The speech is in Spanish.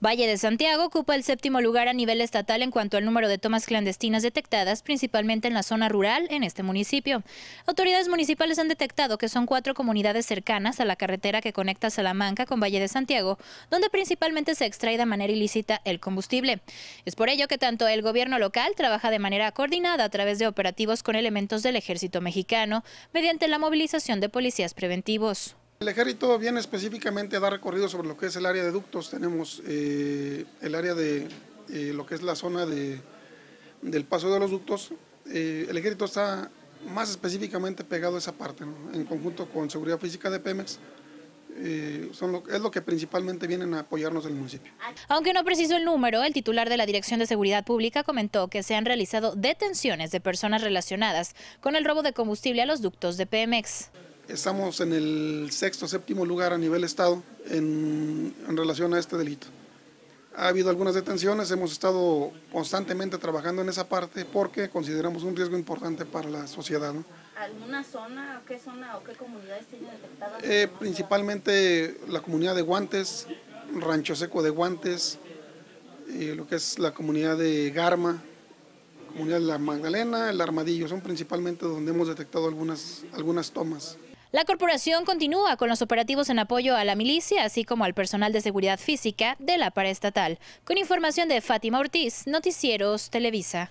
Valle de Santiago ocupa el séptimo lugar a nivel estatal en cuanto al número de tomas clandestinas detectadas, principalmente en la zona rural en este municipio. Autoridades municipales han detectado que son cuatro comunidades cercanas a la carretera que conecta Salamanca con Valle de Santiago, donde principalmente se extrae de manera ilícita el combustible. Es por ello que tanto el gobierno local trabaja de manera coordinada a través de operativos con elementos del ejército mexicano, mediante la movilización de policías preventivos. El ejército viene específicamente a dar recorrido sobre lo que es el área de ductos. Tenemos eh, el área de eh, lo que es la zona de, del paso de los ductos. Eh, el ejército está más específicamente pegado a esa parte, en conjunto con seguridad física de Pemex. son es lo que principalmente vienen a apoyarnos el municipio. Aunque no preciso el número, el titular de la Dirección de Seguridad Pública comentó que se han realizado detenciones de personas relacionadas con el robo de combustible a los ductos de Pemex. Estamos en el sexto, séptimo lugar a nivel estado en, relación a este delito. Ha habido algunas detenciones, hemos estado constantemente trabajando en esa parte porque consideramos un riesgo importante para la sociedad. ¿Alguna zona, qué zona o qué comunidades tienen detectadas? Eh, principalmente la comunidad de Guantes, Rancho Seco de Guantes, eh, lo que es la comunidad de Garma, comunidad de La Magdalena, El Armadillo, son principalmente donde hemos detectado algunas, algunas tomas. La corporación continúa con los operativos en apoyo a la milicia, así como al personal de seguridad física de la paraestatal. Con información de Fátima Ortiz, Noticieros Televisa.